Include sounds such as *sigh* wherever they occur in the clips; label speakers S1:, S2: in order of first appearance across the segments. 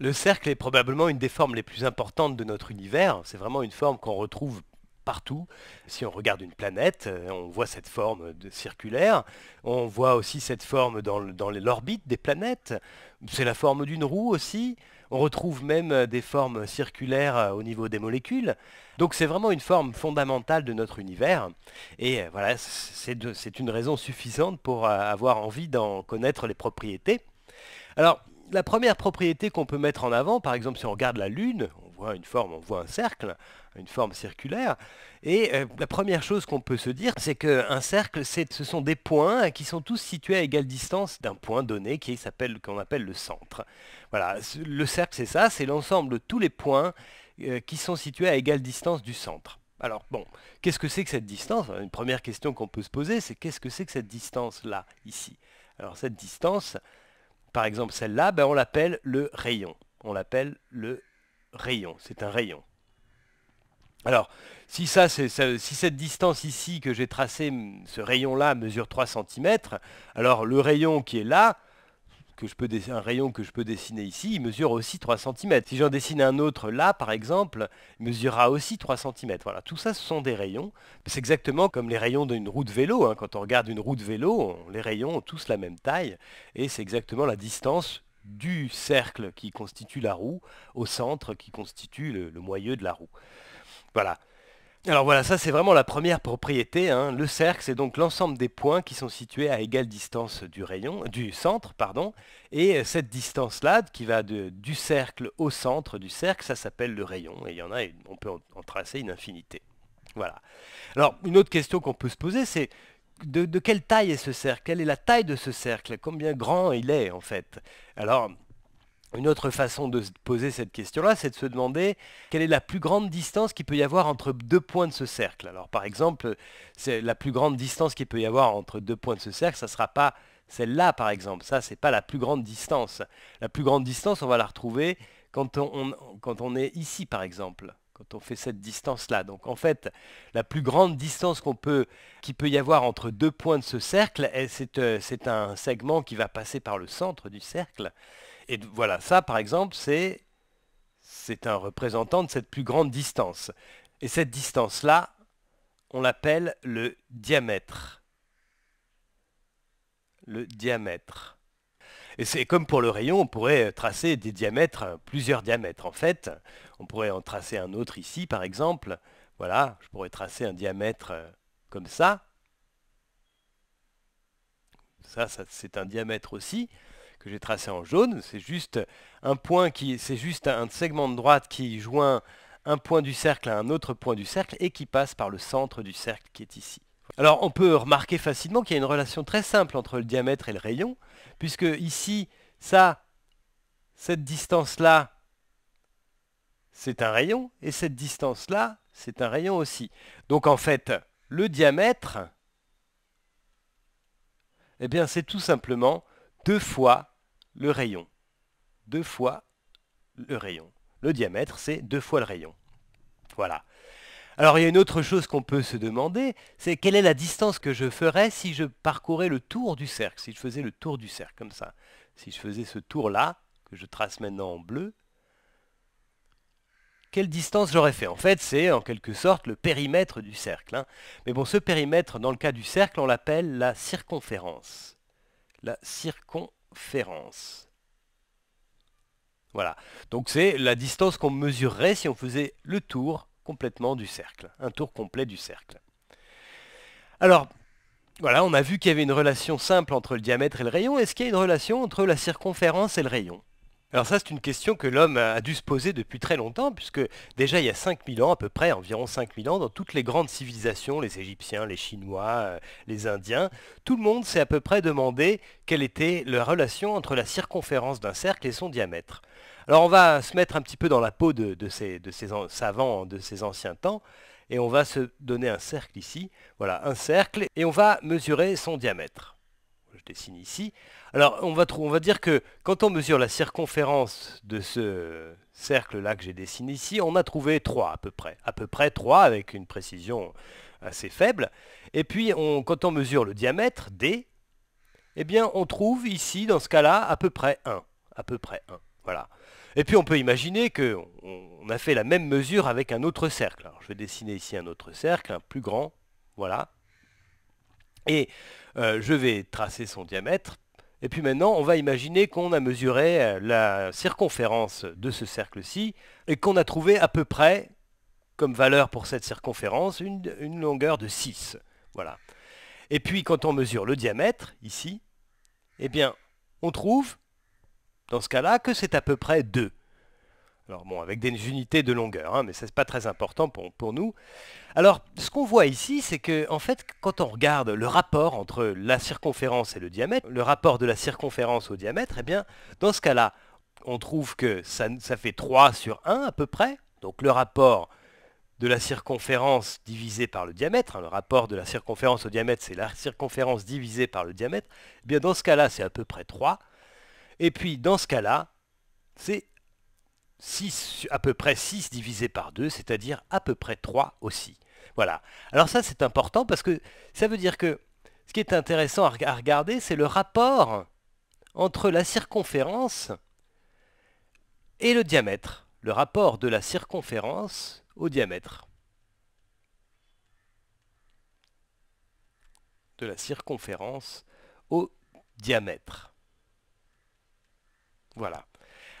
S1: Le cercle est probablement une des formes les plus importantes de notre univers. C'est vraiment une forme qu'on retrouve partout. Si on regarde une planète, euh, on voit cette forme circulaire. On voit aussi cette forme dans, l'orbite des planètes. C'est la forme d'une roue aussi. On retrouve même euh, des formes circulaires euh, au niveau des molécules. Donc c'est vraiment une forme fondamentale de notre univers. Et voilà, c'est une raison suffisante pour avoir envie d'en connaître les propriétés. Alors, la première propriété qu'on peut mettre en avant, par exemple si on regarde la Lune, on voit une forme, on voit un cercle, une forme circulaire. Et euh, la première chose qu'on peut se dire, c'est qu'un cercle, ce sont des points qui sont tous situés à égale distance d'un point donné qui s'appelle, qu'on appelle le centre. Voilà, le cercle, c'est ça, c'est l'ensemble de tous les points euh, qui sont situés à égale distance du centre. Alors bon, qu'est-ce que c'est que cette distance Une première question qu'on peut se poser, c'est qu'est-ce que c'est que cette distance-là, ici Alors cette distance, par exemple celle-là, ben, on l'appelle le rayon. On l'appelle le rayon, c'est un rayon. Alors, si, ça, si cette distance ici que j'ai tracée, ce rayon-là, mesure 3 cm, alors le rayon qui est là, un rayon que je peux dessiner ici, mesure aussi 3 cm. Si j'en dessine un autre là, par exemple, il mesurera aussi 3 cm. Voilà, tout ça, ce sont des rayons. C'est exactement comme les rayons d'une roue de vélo. Hein. Quand on regarde une roue de vélo, les rayons ont tous la même taille, et c'est exactement la distance du cercle qui constitue la roue au centre qui constitue le moyeu de la roue. Voilà. Alors voilà, ça c'est vraiment la première propriété. Hein. Le cercle, c'est donc l'ensemble des points qui sont situés à égale distance du rayon, du centre, pardon. Et cette distance-là, qui va de, du cercle au centre du cercle, ça s'appelle le rayon. Et il y en a, on peut en, tracer une infinité. Voilà. Alors une autre question qu'on peut se poser, c'est de, de, quelle taille est ce cercle Quelle est la taille de ce cercle Combien grand il est en fait Alors une autre façon de se poser cette question-là, c'est de se demander quelle est la plus grande distance qu'il peut y avoir entre deux points de ce cercle. Alors par exemple, c'est la plus grande distance qu'il peut y avoir entre deux points de ce cercle, ça ne sera pas celle-là par exemple, ça ce n'est pas la plus grande distance. La plus grande distance, on va la retrouver quand on, est ici par exemple quand on fait cette distance-là. Donc en fait, la plus grande distance qu'on peut, qu'il peut y avoir entre deux points de ce cercle, eh, euh, c'est un segment qui va passer par le centre du cercle. Et voilà, ça par exemple, c'est c'est un représentant de cette plus grande distance. Et cette distance-là, on l'appelle le diamètre. Le diamètre. Et c'est comme pour le rayon, on pourrait tracer des diamètres, plusieurs diamètres en fait. On pourrait en tracer un autre ici par exemple. Voilà, je pourrais tracer un diamètre euh, comme Ça, ça c'est un diamètre aussi que j'ai tracé en jaune. C'est juste un point qui, c'est juste un segment de droite qui joint un point du cercle à un autre point du cercle et qui passe par le centre du cercle qui est ici. Alors on peut remarquer facilement qu'il y a une relation très simple entre le diamètre et le rayon, puisque ici, ça, cette distance-là, c'est un rayon, et cette distance-là, c'est un rayon aussi. Donc en fait, le diamètre, eh bien c'est tout simplement deux fois le rayon. Deux fois le rayon. Le diamètre, c'est deux fois le rayon. Voilà. Alors il y a une autre chose qu'on peut se demander, c'est quelle est la distance que je ferais si je parcourais le tour du cercle, si je faisais le tour du cercle comme ça. Si je faisais ce tour-là, que je trace maintenant en bleu, quelle distance j'aurais fait En fait, c'est en quelque sorte le périmètre du cercle. Hein. Mais bon, ce périmètre, dans le cas du cercle, on l'appelle la circonférence. La circonférence voilà, donc c'est la distance qu'on mesurerait si on faisait le tour complètement du cercle, un tour complet du cercle. Alors, voilà, on a vu qu'il y avait une relation simple entre le diamètre et le rayon. Est-ce qu'il y a une relation entre la circonférence et le rayon alors ça, c'est une question que l'homme a dû se poser depuis très longtemps, puisque déjà il y a 5000 ans, à peu près, environ 5000 ans, dans toutes les grandes civilisations, les Égyptiens, les Chinois, euh, les Indiens, tout le monde s'est à peu près demandé quelle était la relation entre la circonférence d'un cercle et son diamètre. Alors on va se mettre un petit peu dans la peau de, ces, savants de ces anciens temps, et on va se donner un cercle ici, voilà, un cercle, et on va mesurer son diamètre je dessine ici. Alors, on va, dire que quand on mesure la circonférence de ce cercle-là que j'ai dessiné ici, on a trouvé 3 à peu près. À peu près 3 avec une précision assez faible. Et puis, quand on mesure le diamètre, D, eh bien, on trouve ici, dans ce cas-là, à peu près 1. À peu près 1. Voilà. Et puis, on peut imaginer qu'on a fait la même mesure avec un autre cercle. Alors, je vais dessiner ici un autre cercle, un plus grand. Voilà, et euh, je vais tracer son diamètre. Et puis maintenant, on va imaginer qu'on a mesuré euh, la circonférence de ce cercle-ci et qu'on a trouvé à peu près, comme valeur pour cette circonférence, une, longueur de 6. Voilà. Et puis quand on mesure le diamètre, ici, eh bien, on trouve, dans ce cas-là, que c'est à peu près 2. Alors bon, avec des unités de longueur, hein, mais ça c'est pas très important pour, nous. Alors, ce qu'on voit ici, c'est que en fait, quand on regarde le rapport entre la circonférence et le diamètre, le rapport de la circonférence au diamètre, et eh bien, dans ce cas-là, on trouve que ça, ça fait 3 sur 1 à peu près. Donc le rapport de la circonférence divisé par le diamètre, hein, le rapport de la circonférence au diamètre, c'est la circonférence divisée par le diamètre, eh bien dans ce cas-là, c'est à peu près 3. Et puis dans ce cas-là, c'est 6, à peu près 6 divisé par 2, c'est-à-dire à peu près 3 aussi. Voilà. Alors ça, c'est important parce que ça veut dire que ce qui est intéressant à regarder, c'est le rapport entre la circonférence et le diamètre. Le rapport de la circonférence au diamètre. De la circonférence au diamètre. Voilà.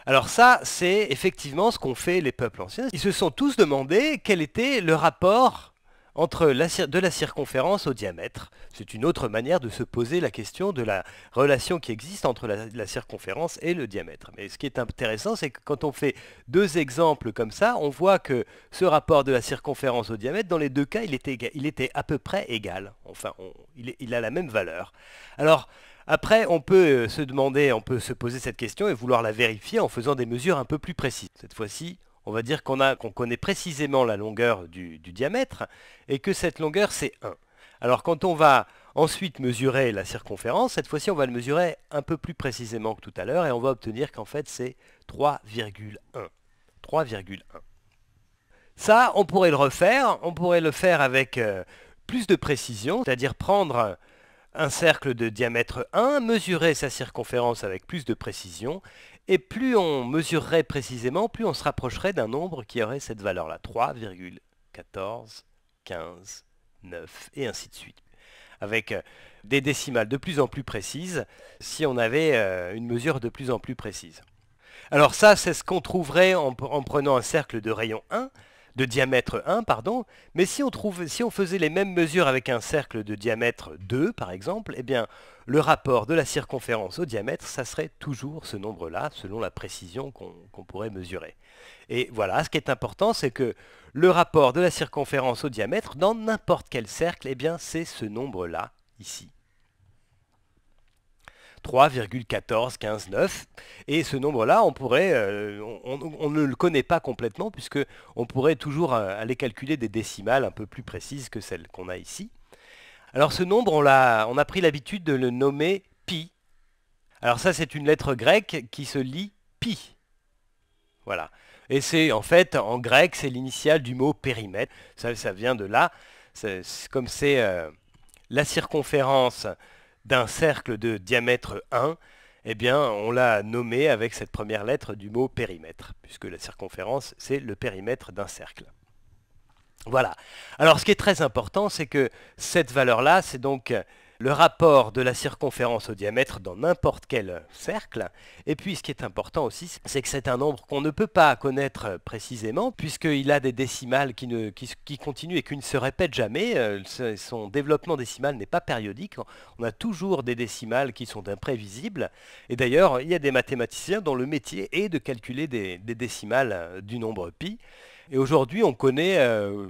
S1: Alors ça, c'est effectivement ce qu'ont fait les peuples anciens. Ils se sont tous demandé quel était le rapport entre la de la circonférence au diamètre. C'est une autre manière de se poser la question de la relation qui existe entre la, circonférence et le diamètre. Mais ce qui est intéressant, c'est que quand on fait deux exemples comme ça, on voit que ce rapport de la circonférence au diamètre, dans les deux cas, il était, il était à peu près égal. Enfin, il, il a la même valeur. Alors, après, on peut euh, se demander, on peut se poser cette question et vouloir la vérifier en faisant des mesures un peu plus précises. Cette fois-ci, on va dire qu'on connaît précisément la longueur du, diamètre et que cette longueur, c'est 1. Alors quand on va ensuite mesurer la circonférence, cette fois-ci, on va le mesurer un peu plus précisément que tout à l'heure et on va obtenir qu'en fait, c'est 3,1. 3,1. Ça, on pourrait le refaire, on pourrait le faire avec euh, plus de précision, c'est-à-dire prendre un cercle de diamètre 1 mesurait sa circonférence avec plus de précision, et plus on mesurerait précisément, plus on se rapprocherait d'un nombre qui aurait cette valeur-là, 3,14, 15, 9, et ainsi de suite. Avec euh, des décimales de plus en plus précises, si on avait euh, une mesure de plus en plus précise. Alors ça, c'est ce qu'on trouverait en prenant un cercle de rayon 1, de diamètre 1, pardon, mais si on, si on faisait les mêmes mesures avec un cercle de diamètre 2, par exemple, eh bien, le rapport de la circonférence au diamètre, ça serait toujours ce nombre-là, selon la précision qu'on pourrait mesurer. Et voilà, ce qui est important, c'est que le rapport de la circonférence au diamètre, dans n'importe quel cercle, eh bien, c'est ce nombre-là, ici. 3,14159. Et ce nombre-là, on pourrait, euh, on, ne le connaît pas complètement puisque on pourrait toujours euh, aller calculer des décimales un peu plus précises que celles qu'on a ici. Alors ce nombre, on a, pris l'habitude de le nommer pi. Alors ça, c'est une lettre grecque qui se lit pi. Voilà. Et c'est en fait, en grec, c'est l'initiale du mot périmètre. Ça, vient de là. comme c'est euh, la circonférence d'un cercle de diamètre 1, eh bien, on l'a nommé avec cette première lettre du mot périmètre, puisque la circonférence, c'est le périmètre d'un cercle. Voilà. Alors, ce qui est très important, c'est que cette valeur-là, c'est donc le rapport de la circonférence au diamètre dans n'importe quel cercle. Et puis ce qui est important aussi, c'est que c'est un nombre qu'on ne peut pas connaître précisément, puisqu'il a des décimales qui, qui, continuent et qui ne se répètent jamais. Euh, son développement décimal n'est pas périodique. On a toujours des décimales qui sont imprévisibles. Et d'ailleurs, il y a des mathématiciens dont le métier est de calculer des, décimales du nombre π. Et aujourd'hui, on connaît... Euh,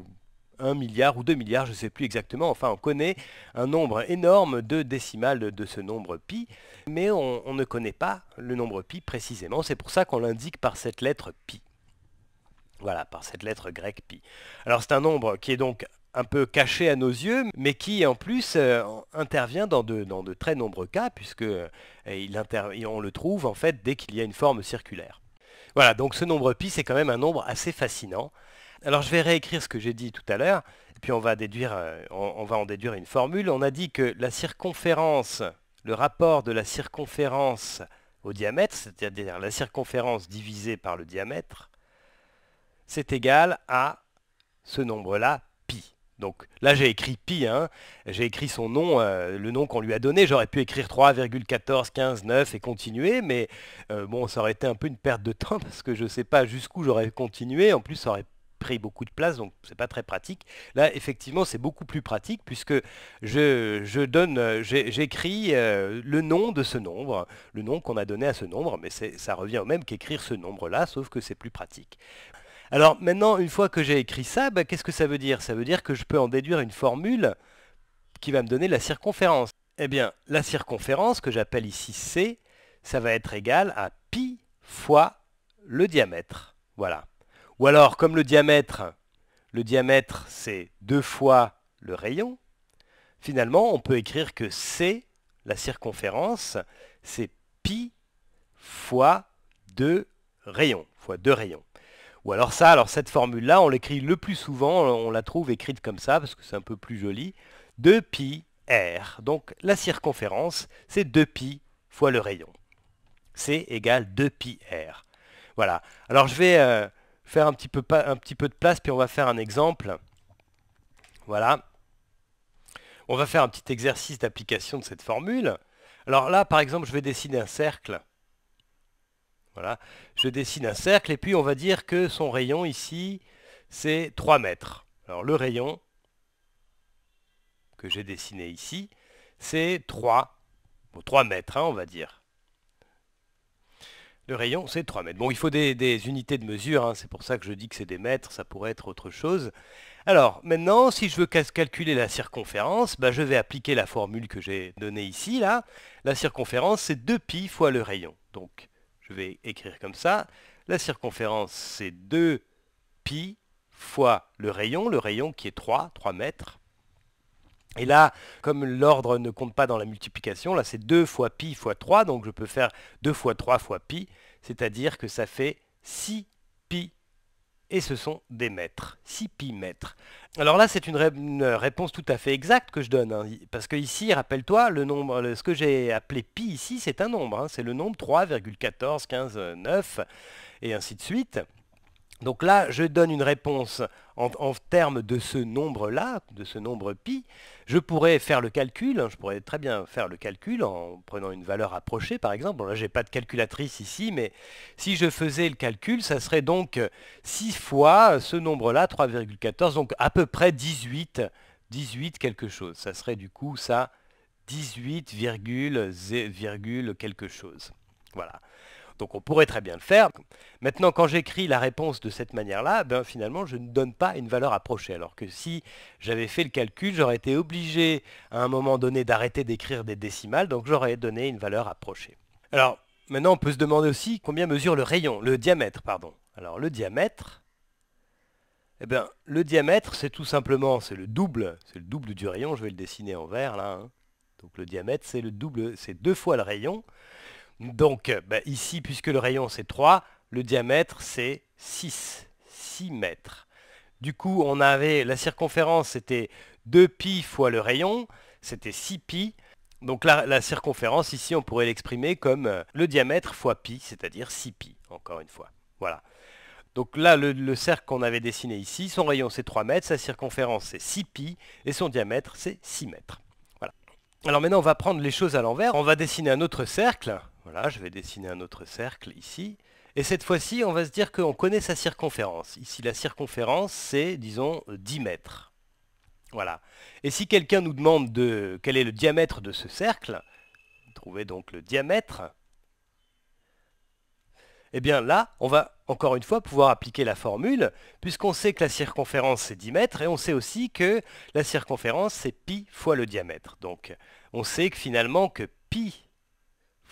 S1: 1 milliard ou 2 milliards, je ne sais plus exactement, enfin on connaît un nombre énorme de décimales de ce nombre pi, mais on, ne connaît pas le nombre pi précisément, c'est pour ça qu'on l'indique par cette lettre pi. Voilà, par cette lettre grecque pi. Alors c'est un nombre qui est donc un peu caché à nos yeux, mais qui en plus euh, intervient dans de, très nombreux cas, puisque euh, on le trouve en fait dès qu'il y a une forme circulaire. Voilà, donc ce nombre pi, c'est quand même un nombre assez fascinant, alors je vais réécrire ce que j'ai dit tout à l'heure, et puis euh, on va, en déduire une formule. On a dit que la circonférence, le rapport de la circonférence au diamètre, c'est-à-dire la circonférence divisée par le diamètre, c'est égal à ce nombre-là, pi. Donc là, j'ai écrit pi, hein. j'ai écrit son nom, euh, le nom qu'on lui a donné. J'aurais pu écrire 3,14159 et continuer, mais euh, bon, ça aurait été un peu une perte de temps *laughs* parce que je ne sais pas jusqu'où j'aurais continué. En plus, ça aurait pris beaucoup de place, donc c'est pas très pratique. Là, effectivement, c'est beaucoup plus pratique puisque je, je donne, euh, j'écris euh, le nom de ce nombre, le nom qu'on a donné à ce nombre, mais ça revient au même qu'écrire ce nombre-là, sauf que c'est plus pratique. Alors maintenant, une fois que j'ai écrit ça, bah, qu'est-ce que ça veut dire Ça veut dire que je peux en déduire une formule qui va me donner la circonférence. Eh bien, la circonférence que j'appelle ici C, ça va être égal à pi fois le diamètre. Voilà. Ou alors, comme le diamètre, le diamètre c'est 2 fois le rayon, finalement on peut écrire que C, la circonférence, c'est pi fois 2 rayons, fois deux rayons. Ou alors ça, alors cette formule-là, on l'écrit le plus souvent, on la trouve écrite comme ça, parce que c'est un peu plus joli, 2 pi r. Donc la circonférence, c'est 2 pi fois le rayon. C égale 2 pi r. Voilà. Alors je vais... Euh, faire un petit, peu, un petit peu de place, puis on va faire un exemple. Voilà. On va faire un petit exercice d'application de cette formule. Alors là, par exemple, je vais dessiner un cercle. Voilà, je dessine un cercle et puis on va dire que son rayon ici, c'est 3 mètres. Alors le rayon que j'ai dessiné ici, c'est 3, 3 mètres, hein, on va dire. Le rayon, c'est 3 mètres. Bon, il faut des, unités de mesure, hein. c'est pour ça que je dis que c'est des mètres, ça pourrait être autre chose. Alors, maintenant, si je veux calculer la circonférence, bah, je vais appliquer la formule que j'ai donnée ici, là. La circonférence, c'est 2 pi fois le rayon. Donc, je vais écrire comme ça. La circonférence, c'est 2 pi fois le rayon, le rayon qui est 3, 3 mètres, et là, comme l'ordre ne compte pas dans la multiplication, là c'est 2 fois pi fois 3, donc je peux faire 2 fois 3 fois pi, c'est-à-dire que ça fait 6 pi et ce sont des mètres, 6 pi mètres. Alors là, c'est une, réponse tout à fait exacte que je donne, hein. parce que ici, rappelle-toi, le nombre, ce que j'ai appelé pi ici, c'est un nombre, hein. c'est le nombre 3,14159, et ainsi de suite. Donc là, je donne une réponse en, termes de ce nombre-là, de ce nombre pi. Je pourrais faire le calcul, hein, je pourrais très bien faire le calcul en prenant une valeur approchée par exemple. Bon, là, je n'ai pas de calculatrice ici, mais si je faisais le calcul, ça serait donc 6 fois ce nombre-là, 3,14, donc à peu près 18, 18 quelque chose. Ça serait du coup ça, 18, quelque chose. Voilà. Donc on pourrait très bien le faire. Maintenant, quand j'écris la réponse de cette manière-là, ben, finalement, je ne donne pas une valeur approchée. Alors que si j'avais fait le calcul, j'aurais été obligé à un moment donné d'arrêter d'écrire des décimales, donc j'aurais donné une valeur approchée. Alors, maintenant, on peut se demander aussi combien mesure le rayon, le diamètre, pardon. Alors le diamètre, eh ben, le diamètre, c'est tout simplement, c'est le double, c'est le double du rayon, je vais le dessiner en vert là. Hein. Donc le diamètre, c'est le double, c'est deux fois le rayon. Donc euh, bah, ici, puisque le rayon c'est 3, le diamètre c'est 6, 6 mètres. Du coup, on avait la circonférence, c'était 2 pi fois le rayon, c'était 6 pi. Donc la, la circonférence, ici, on pourrait l'exprimer comme euh, le diamètre fois pi, c'est-à-dire 6 pi, encore une fois. Voilà. Donc là, le, cercle qu'on avait dessiné ici, son rayon c'est 3 mètres, sa circonférence c'est 6 pi, et son diamètre c'est 6 mètres. Voilà. Alors maintenant, on va prendre les choses à l'envers. On va dessiner un autre cercle voilà, je vais dessiner un autre cercle ici. Et cette fois-ci, on va se dire qu'on connaît sa circonférence. Ici, la circonférence, c'est, disons, 10 mètres. Voilà. Et si quelqu'un nous demande de, quel est le diamètre de ce cercle, trouvez donc le diamètre, eh bien là, on va encore une fois pouvoir appliquer la formule, puisqu'on sait que la circonférence c'est 10 mètres, et on sait aussi que la circonférence c'est pi fois le diamètre. Donc on sait que finalement que pi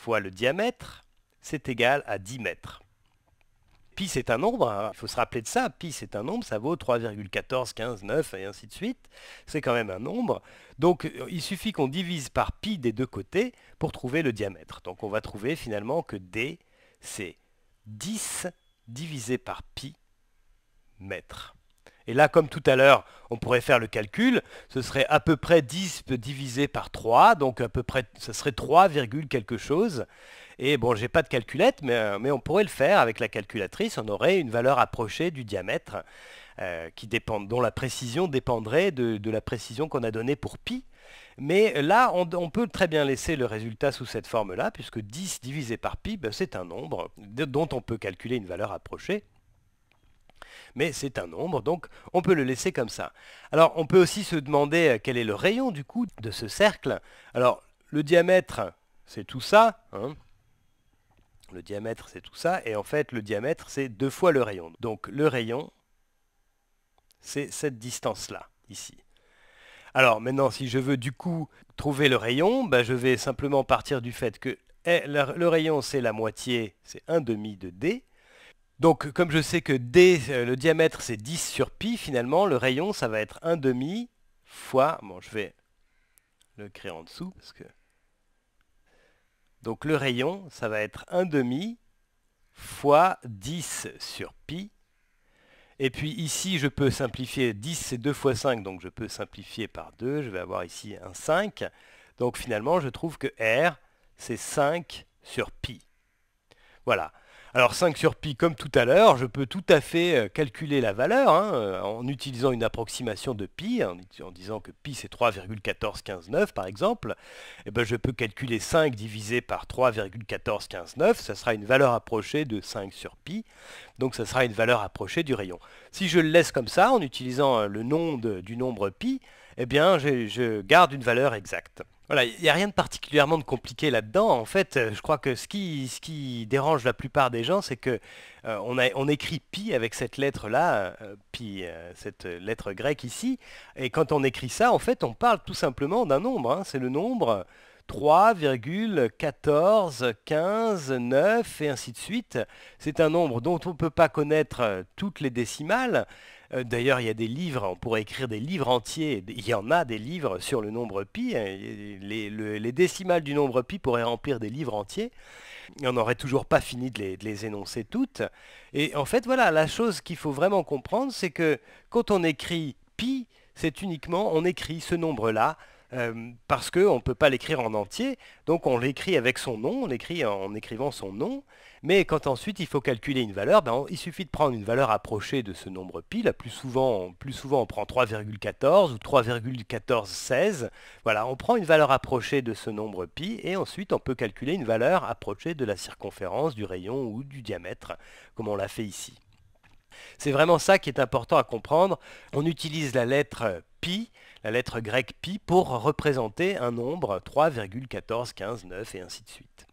S1: fois le diamètre, c'est égal à 10 mètres. Pi c'est un nombre, hein. il faut se rappeler de ça, pi c'est un nombre, ça vaut 3,14, 15, 9 et ainsi de suite, c'est quand même un nombre. Donc euh, il suffit qu'on divise par pi des deux côtés pour trouver le diamètre. Donc on va trouver finalement que d c'est 10 divisé par pi mètres. Et là, comme tout à l'heure, on pourrait faire le calcul, ce serait à peu près 10 divisé par 3, donc à peu près, ce serait 3, quelque chose. Et bon, j'ai pas de calculette, euh, mais, on pourrait le faire avec la calculatrice, on aurait une valeur approchée du diamètre, euh, dont la précision dépendrait de, la précision qu'on a donnée pour π. Mais là, on, peut très bien laisser le résultat sous cette forme-là, puisque 10 divisé par pi, ben, c'est un nombre dont on peut calculer une valeur approchée mais c'est un nombre, donc on peut le laisser comme ça. Alors on peut aussi se demander euh, quel est le rayon du coup de ce cercle. Alors le diamètre, c'est tout ça. Hein. Le diamètre, c'est tout ça. Et en fait, le diamètre, c'est deux fois le rayon. Donc le rayon, c'est cette distance-là, ici. Alors maintenant, si je veux du coup trouver le rayon, bah, je vais simplement partir du fait que eh, le, rayon, c'est la moitié, c'est un demi de D. Donc comme je sais que D, euh, le diamètre c'est 10 sur pi, finalement le rayon ça va être 1 demi fois, bon je vais le créer en dessous parce que... Donc le rayon ça va être 1 demi fois 10 sur pi. Et puis ici je peux simplifier, 10 c'est 2 fois 5 donc je peux simplifier par 2, je vais avoir ici un 5. Donc finalement je trouve que R c'est 5 sur pi. Voilà. Alors 5 sur pi comme tout à l'heure, je peux tout à fait euh, calculer la valeur hein, euh, en utilisant une approximation de pi, en, disant que pi c'est 3,14159 par exemple, et eh ben je peux calculer 5 divisé par 3,14159, ça sera une valeur approchée de 5 sur pi, donc ça sera une valeur approchée du rayon. Si je le laisse comme ça, en utilisant euh, le nom du nombre pi, eh bien je garde une valeur exacte. Voilà, il n'y a rien de particulièrement de compliqué là-dedans. En fait, euh, je crois que ce qui, ce qui dérange la plupart des gens, c'est que euh, on, écrit pi avec cette lettre-là, euh, pi, cette lettre grecque ici, et quand on écrit ça, en fait, on parle tout simplement d'un nombre. Hein. C'est le nombre 3,14, 15, 9 et ainsi de suite. C'est un nombre dont on ne peut pas connaître euh, toutes les décimales. Euh, d'ailleurs, il y a des livres, on pourrait écrire des livres entiers, il y en a des livres sur le nombre pi, hein. les, décimales du nombre pi pourraient remplir des livres entiers, on n'aurait toujours pas fini de les, de les, énoncer toutes. Et en fait, voilà, la chose qu'il faut vraiment comprendre, c'est que quand on écrit pi, c'est uniquement, on écrit ce nombre-là euh, parce qu'on ne peut pas l'écrire en entier, donc on l'écrit avec son nom, on l'écrit en écrivant son nom, mais quand ensuite il faut calculer une valeur, ben, il suffit de prendre une valeur approchée de ce nombre pi, plus souvent, plus souvent on prend 3,14 ou 3,1416, voilà, on prend une valeur approchée de ce nombre pi, et ensuite on peut calculer une valeur approchée de la circonférence, du rayon ou du diamètre, comme on l'a fait ici. C'est vraiment ça qui est important à comprendre. On utilise la lettre pi la lettre grecque pi pour représenter un nombre 3,14159 et ainsi de suite.